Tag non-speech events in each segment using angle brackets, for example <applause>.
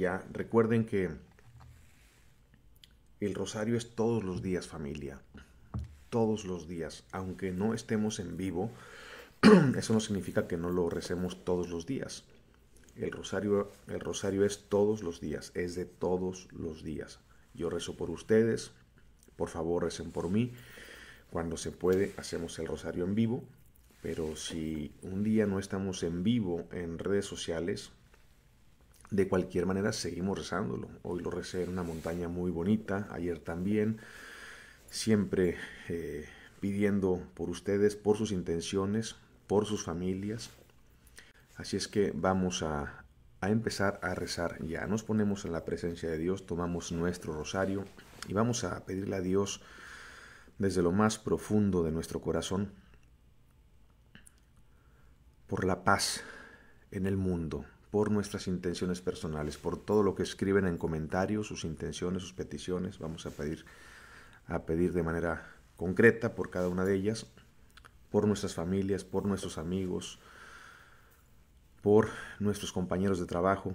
Ya recuerden que el rosario es todos los días familia, todos los días, aunque no estemos en vivo, <clears throat> eso no significa que no lo recemos todos los días. El rosario, el rosario es todos los días, es de todos los días. Yo rezo por ustedes, por favor recen por mí. Cuando se puede, hacemos el rosario en vivo. Pero si un día no estamos en vivo en redes sociales, de cualquier manera, seguimos rezándolo. Hoy lo recé en una montaña muy bonita, ayer también. Siempre eh, pidiendo por ustedes, por sus intenciones, por sus familias. Así es que vamos a, a empezar a rezar ya. Nos ponemos en la presencia de Dios, tomamos nuestro rosario y vamos a pedirle a Dios desde lo más profundo de nuestro corazón por la paz en el mundo por nuestras intenciones personales, por todo lo que escriben en comentarios, sus intenciones, sus peticiones. Vamos a pedir, a pedir de manera concreta por cada una de ellas, por nuestras familias, por nuestros amigos, por nuestros compañeros de trabajo,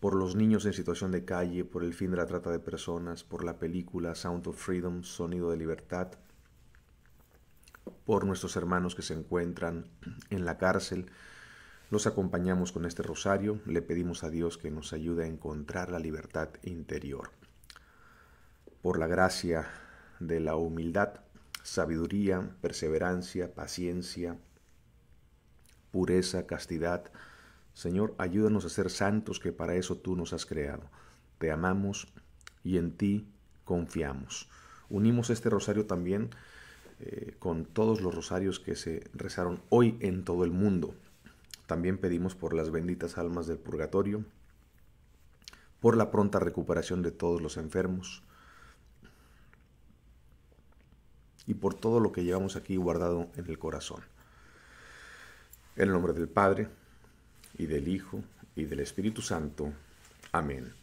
por los niños en situación de calle, por el fin de la trata de personas, por la película Sound of Freedom, Sonido de Libertad, por nuestros hermanos que se encuentran en la cárcel, los acompañamos con este rosario, le pedimos a Dios que nos ayude a encontrar la libertad interior. Por la gracia de la humildad, sabiduría, perseverancia, paciencia, pureza, castidad, Señor, ayúdanos a ser santos que para eso tú nos has creado. Te amamos y en ti confiamos. Unimos este rosario también eh, con todos los rosarios que se rezaron hoy en todo el mundo. También pedimos por las benditas almas del purgatorio, por la pronta recuperación de todos los enfermos y por todo lo que llevamos aquí guardado en el corazón. En el nombre del Padre, y del Hijo, y del Espíritu Santo. Amén.